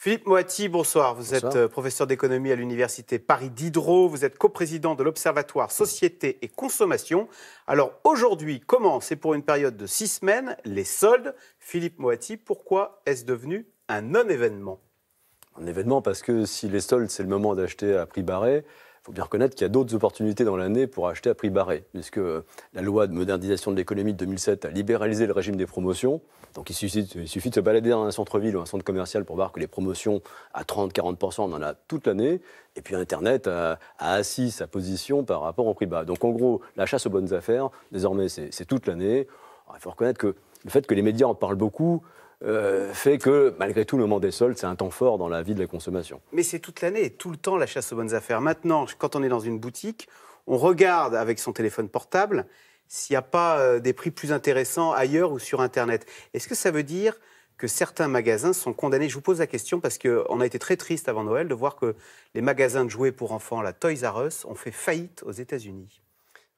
Philippe Moati, bonsoir. Vous êtes euh, professeur d'économie à l'Université Paris Diderot. Vous êtes coprésident de l'Observatoire Société et Consommation. Alors aujourd'hui comment et pour une période de six semaines, les soldes. Philippe Moati, pourquoi est-ce devenu un non-événement Un événement parce que si les soldes, c'est le moment d'acheter à prix barré, faut bien reconnaître qu'il y a d'autres opportunités dans l'année pour acheter à prix barré, puisque euh, la loi de modernisation de l'économie de 2007 a libéralisé le régime des promotions. Donc il suffit, de se balader dans un centre-ville ou un centre commercial pour voir que les promotions à 30-40%, on en a toute l'année. Et puis Internet a, a, assis sa position par rapport au prix bas. Donc en gros, la chasse aux bonnes affaires, désormais, c'est toute l'année. Il faut reconnaître que le fait que les médias en parlent beaucoup, euh, fait que, malgré tout, le moment des soldes, c'est un temps fort dans la vie de la consommation. Mais c'est toute l'année, et tout le temps, la chasse aux bonnes affaires. Maintenant, quand on est dans une boutique, on regarde avec son téléphone portable s'il n'y a pas euh, des prix plus intéressants ailleurs ou sur Internet. Est-ce que ça veut dire que certains magasins sont condamnés Je vous pose la question parce qu'on a été très triste avant Noël de voir que les magasins de jouets pour enfants, la Toys R Us, ont fait faillite aux États-Unis.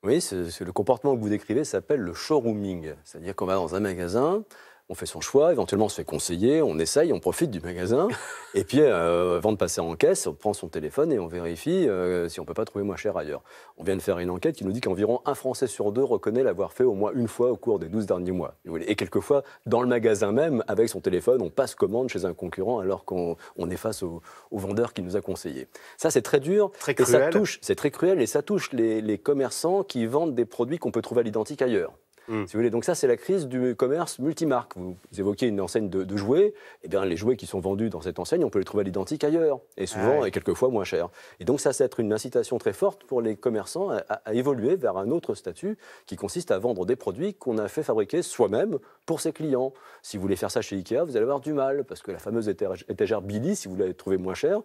Oui, le comportement que vous décrivez s'appelle le showrooming. C'est-à-dire qu'on va dans un magasin, on fait son choix, éventuellement on se fait conseiller, on essaye, on profite du magasin, et puis euh, avant de passer en caisse, on prend son téléphone et on vérifie euh, si on ne peut pas trouver moins cher ailleurs. On vient de faire une enquête qui nous dit qu'environ un Français sur deux reconnaît l'avoir fait au moins une fois au cours des 12 derniers mois. Et quelquefois, dans le magasin même, avec son téléphone, on passe commande chez un concurrent alors qu'on est face au, vendeur qui nous a conseillé. Ça, c'est très dur, et ça touche, c'est très cruel, et ça touche les commerçants qui vendent des produits qu'on peut trouver à l'identique ailleurs. Mm. Donc ça, c'est la crise du commerce multimarque. Vous évoquez une enseigne de, jouets, eh bien, les jouets qui sont vendus dans cette enseigne, on peut les trouver à l'identique ailleurs, et ah souvent, et et quelquefois moins cher. Et donc ça, c'est être une incitation très forte pour les commerçants à, évoluer vers un autre statut qui consiste à vendre des produits qu'on a fait fabriquer soi-même pour ses clients. Si vous voulez faire ça chez Ikea, vous allez avoir du mal, parce que la fameuse étagère Billy, si vous l'avez trouvée moins chère,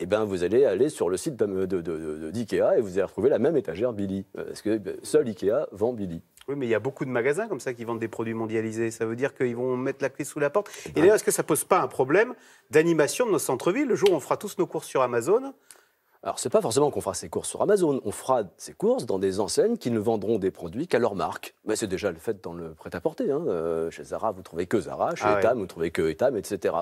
eh bien, vous allez aller sur le site d'Ikea de, et vous allez retrouver la même étagère Billy. Euh, parce que euh, seul Ikea vend Billy. Oui, mais il y a beaucoup de magasins comme ça qui vendent des produits mondialisés. Ça veut dire qu'ils vont mettre la clé sous la porte. Et d'ailleurs, est-ce que ça pose pas un problème d'animation de nos centres-villes le jour où on fera tous nos courses sur Amazon alors, ce n'est pas forcément qu'on fera ses courses sur Amazon. On fera ses courses dans des enseignes qui ne vendront des produits qu'à leur marque. Mais c'est déjà le fait dans le prêt-à-porter. Hein. Euh, chez Zara, vous trouvez que Zara. Chez ah Etam, vous trouvez que Etam, etc.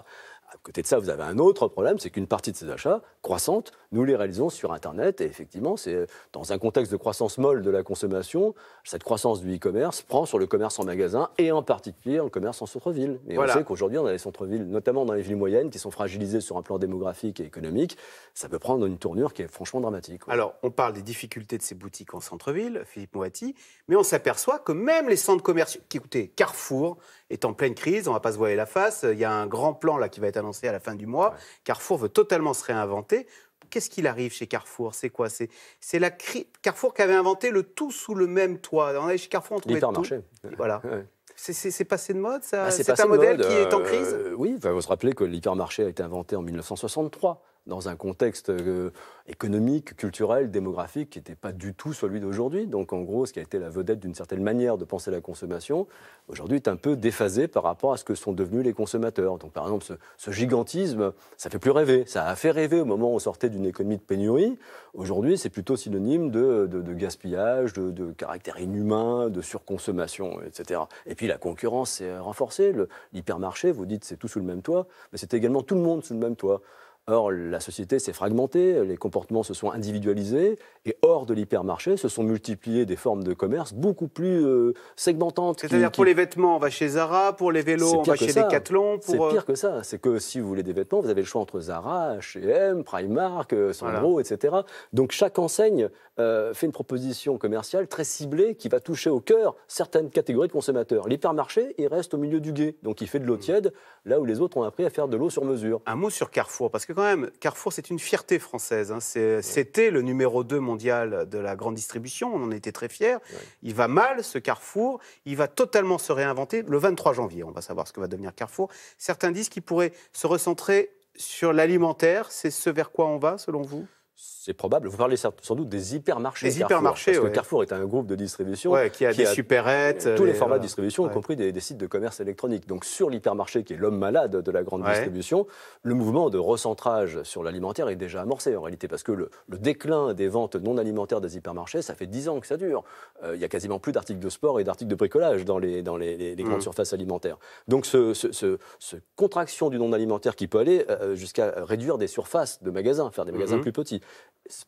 À côté de ça, vous avez un autre problème, c'est qu'une partie de ces achats croissantes, nous les réalisons sur Internet. Et effectivement, c'est euh, dans un contexte de croissance molle de la consommation, cette croissance du e-commerce prend sur le commerce en magasin et en particulier le commerce en centre-ville. Et on sait qu'aujourd'hui, on a les centres-villes, notamment dans les villes moyennes, qui sont fragilisées sur un plan démographique et économique. Ça peut prendre une tournure qui est franchement dramatique. Alors, on parle des difficultés de ces boutiques en centre-ville, Philippe Moati, mais on s'aperçoit que même les centres commerciaux, écoutez, Carrefour est en pleine crise, on ne va pas se voiler la face, il y a un grand plan là qui va être annoncé à la fin du mois. Carrefour veut totalement se réinventer. Qu'est-ce qu'il arrive chez Carrefour C'est quoi C'est la Carrefour qui avait inventé le tout sous le même toit. On chez Carrefour, on trouvait L'hypermarché. Voilà. C'est passé de mode, ah, C'est un modèle qui est en euh, crise Oui, vous vous rappelez que l'hypermarché a été inventé en 1963 dans un contexte euh, économique, culturel, démographique qui n'était pas du tout celui d'aujourd'hui. Donc en gros, ce qui a été la vedette d'une certaine manière de penser la consommation, aujourd'hui est un peu déphasé par rapport à ce que sont devenus les consommateurs. Donc par exemple, ce, gigantisme, ça fait plus rêver. Ça a fait rêver au moment où on sortait d'une économie de pénurie. Aujourd'hui, c'est plutôt synonyme de, gaspillage, de, de, caractère inhumain, de surconsommation, etc. Et puis la concurrence s'est renforcée. L'hypermarché, vous dites, c'est tout sous le même toit, mais c'est également tout le monde sous le même toit. Or, la société s'est fragmentée, les comportements se sont individualisés, et hors de l'hypermarché, se sont multipliées des formes de commerce beaucoup plus euh, segmentantes. C'est-à-dire pour les vêtements, on va chez Zara, pour les vélos, on va chez Decathlon. Pour... C'est euh, pire que ça. C'est que si vous voulez des vêtements, vous avez le choix entre Zara, H&M, Primark, euh, Sandro, voilà. etc. Donc chaque enseigne fait une proposition commerciale très ciblée qui va toucher au cœur certaines catégories de consommateurs. L'hypermarché, il reste au milieu du guet, donc il fait de l'eau hmm. tiède, là où les autres ont appris à faire de l'eau sur mesure. Un mot sur Carrefour, parce que quand même, Carrefour, c'est une fierté française. Hein. C'était le numéro 2 mondial de la grande distribution. On en était très fiers. Il va mal, ce Carrefour. Il va totalement se réinventer. Le 23 janvier, on va savoir ce que va devenir Carrefour. Certains disent qu'il pourrait se recentrer sur l'alimentaire. C'est ce vers quoi on va, selon vous c'est probable. Vous parlez sans doute des hypermarchés. Des hypermarchés, Carrefour, Carrefour est un groupe de distribution. qui a des Tous les, formats de euh, distribution, y compris des, sites de commerce électronique. Donc sur l'hypermarché, qui est l'homme malade de la grande distribution, le mouvement de recentrage sur l'alimentaire est déjà amorcé en réalité. Parce que le, déclin des ventes non alimentaires des hypermarchés, ça fait dix ans que ça dure. Euh, il y n'y a quasiment plus d'articles de sport et d'articles de bricolage dans les, dans les, grandes mmh. surfaces alimentaires. Donc ce, contraction du non alimentaire qui peut aller euh, jusqu'à réduire des surfaces de magasins, faire des magasins mmh. plus petits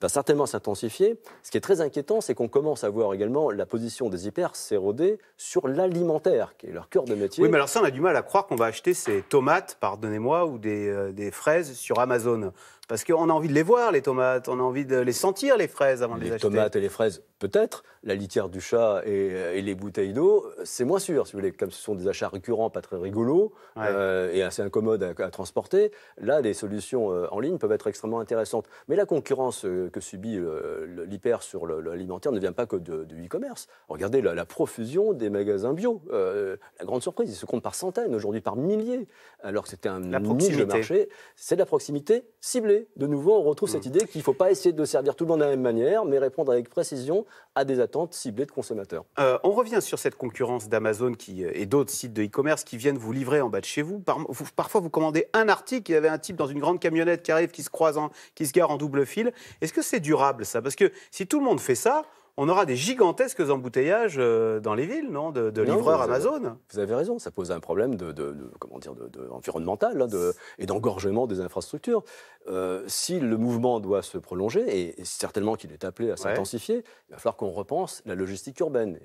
va certainement s'intensifier. Ce qui est très inquiétant, c'est qu'on commence à voir également la position des hyper s'éroder sur l'alimentaire, qui est leur cœur de métier. Oui, mais alors ça, on a du mal à croire qu'on va acheter ces tomates, pardonnez-moi, ou des euh, fraises sur Amazon. Parce qu'on a envie de les voir, les tomates, on a envie de les sentir, les fraises, avant de les, acheter. Les tomates et les fraises, peut-être. La litière du chat et, euh, les bouteilles d'eau, c'est moins sûr. vous comme ce sont des achats récurrents, pas très rigolos euh, et assez incommodes à, transporter, là, les solutions euh, en ligne peuvent être extrêmement intéressantes. Mais la concurrence que subit l'hyper sur l'alimentaire ne vient pas que de, du e-commerce. Regardez la, profusion des magasins bio. la grande surprise, ils se comptent par centaines, aujourd'hui par milliers, alors que c'était un niche de marché. C'est de la proximité ciblée. De nouveau, on retrouve cette mm. idée qu'il ne faut pas essayer de servir tout le monde de la même manière, mais répondre avec précision à des attentes ciblées de consommateurs. Euh, on revient sur cette concurrence d'Amazon euh, et d'autres sites de e-commerce qui viennent vous livrer en bas de chez vous. parfois, vous commandez un article, il y avait un type dans une grande camionnette qui arrive, qui se croise, qui se gare en double fil. Est-ce que c'est durable ça Parce que si tout le monde fait ça, on aura des gigantesques embouteillages euh, dans les villes, non de, de, livreurs Amazon. vous avez raison, ça pose un problème de, comment dire, environnemental hein, et d'engorgement des infrastructures. Euh, si le mouvement doit se prolonger, et, certainement qu'il est appelé à s'intensifier, il va falloir qu'on repense la logistique urbaine.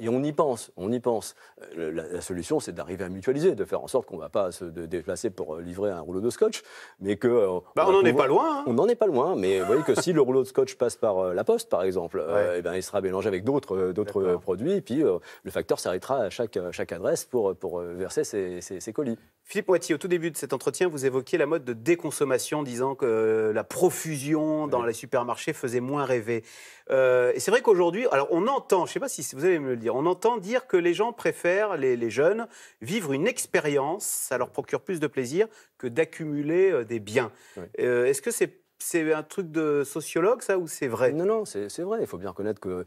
Et on, y pense, on y pense. Euh, la, solution, c'est d'arriver à mutualiser, de faire en sorte qu'on ne va pas se déplacer pour livrer un rouleau de scotch, mais que... Bah, on n'en est pas loin. Hein. On n'en est pas loin, mais vous voyez que si le rouleau de scotch passe par la poste, par exemple, eh ben, il sera mélangé avec d'autres euh, euh, produits, et puis euh, le facteur s'arrêtera à chaque, chaque adresse pour, pour verser ses, colis. Philippe Moitié, au tout début de cet entretien, vous évoquiez la mode de déconsommation, disant que la profusion dans les supermarchés faisait moins rêver. et c'est vrai qu'aujourd'hui, alors on entend, je ne sais pas si vous allez me le dire, on entend dire que les gens préfèrent, les, jeunes, vivre une expérience, ça leur procure plus de plaisir que d'accumuler des biens. Est-ce que c'est c'est un truc de sociologue, ça, ou c'est vrai Non, non, c'est vrai. Il faut bien reconnaître que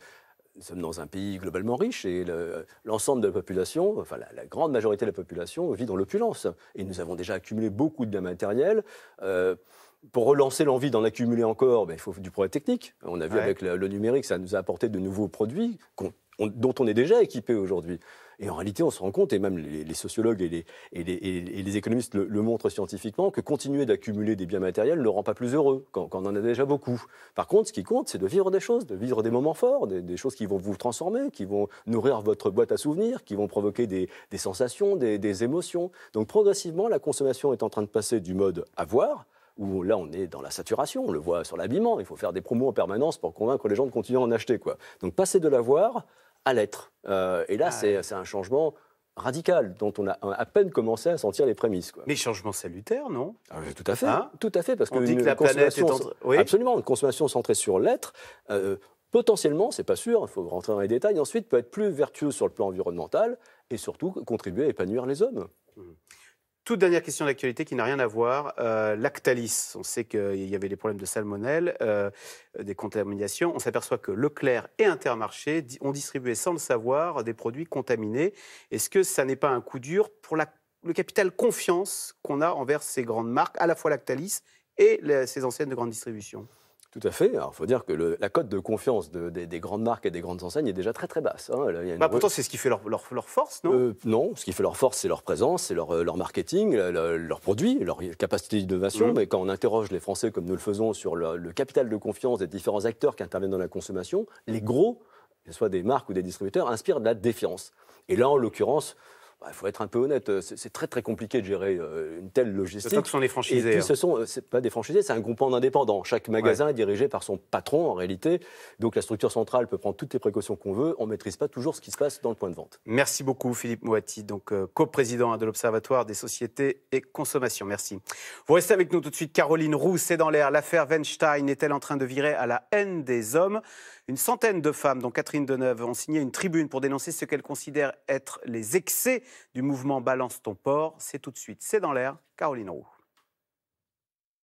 nous sommes dans un pays globalement riche et l'ensemble de la population, enfin la, grande majorité de la population, vit dans l'opulence. Et nous avons déjà accumulé beaucoup de biens matériels. Euh, pour relancer l'envie d'en accumuler encore, ben, il faut du progrès technique. On a vu avec le, numérique, ça nous a apporté de nouveaux produits dont on est déjà équipé aujourd'hui. Et en réalité, on se rend compte, et même les, sociologues et les, économistes le, montrent scientifiquement, que continuer d'accumuler des biens matériels ne rend pas plus heureux, quand, on en a déjà beaucoup. Par contre, ce qui compte, c'est de vivre des choses, de vivre des moments forts, des, choses qui vont vous transformer, qui vont nourrir votre boîte à souvenirs, qui vont provoquer des, sensations, des, émotions. Donc progressivement, la consommation est en train de passer du mode avoir, où là on est dans la saturation, on le voit sur l'habillement, il faut faire des promos en permanence pour convaincre les gens de continuer à en acheter. Quoi. Donc passer de l'avoir à l'être. Euh, et là, ah c'est un changement radical dont on a à peine commencé à sentir les prémices. Quoi. Mais changement salutaire, non ah Tout à fait. Hein tout à fait, parce absolument une consommation centrée sur l'être. Euh, potentiellement, c'est pas sûr, il faut rentrer dans les détails, ensuite peut être plus vertueux sur le plan environnemental et surtout contribuer à épanouir les hommes. Mmh. Toute dernière question d'actualité qui n'a rien à voir. Euh, Lactalis, on sait qu'il y avait des problèmes de salmonelle, euh, des contaminations. On s'aperçoit que Leclerc et Intermarché ont distribué sans le savoir des produits contaminés. Est-ce que ça n'est pas un coup dur pour le capital confiance qu'on a envers ces grandes marques, à la fois Lactalis et ces anciennes de grande distribution tout à fait. Alors, il faut dire que la cote de confiance des, grandes marques et des grandes enseignes est déjà très très basse. Hein. Bah, pourtant, c'est ce qui fait leur, leur, force, non euh, Non, ce qui fait leur force, c'est leur présence, c'est leur, euh, leur, marketing, leurs leur produits, leur capacité d'innovation. Mmh. Mais quand on interroge les Français, comme nous le faisons, sur le, le capital de confiance des différents acteurs qui interviennent dans la consommation, les gros, que ce soit des marques ou des distributeurs, inspirent de la défiance. Et là, en l'occurrence, il bah, faut être un peu honnête, euh, c'est très très compliqué de gérer euh, une telle logistique. ce sont des franchisés. Et puis, hein. ce sont euh, pas des franchisés, c'est un groupement d'indépendants. Chaque magasin est dirigé par son patron en réalité. Donc la structure centrale peut prendre toutes les précautions qu'on veut. On ne maîtrise pas toujours ce qui se passe dans le point de vente. Merci beaucoup Philippe Mouati, donc coprésident de l'Observatoire des sociétés et consommation. Merci. Vous restez avec nous tout de suite. Caroline Roux, c'est dans l'air. L'affaire Weinstein est-elle en train de virer à la haine des hommes Une centaine de femmes, dont Catherine Deneuve, ont signé une tribune pour dénoncer ce qu'elles considèrent être les excès du mouvement Balance ton port. C'est tout de suite, c'est dans l'air, Caroline Roux.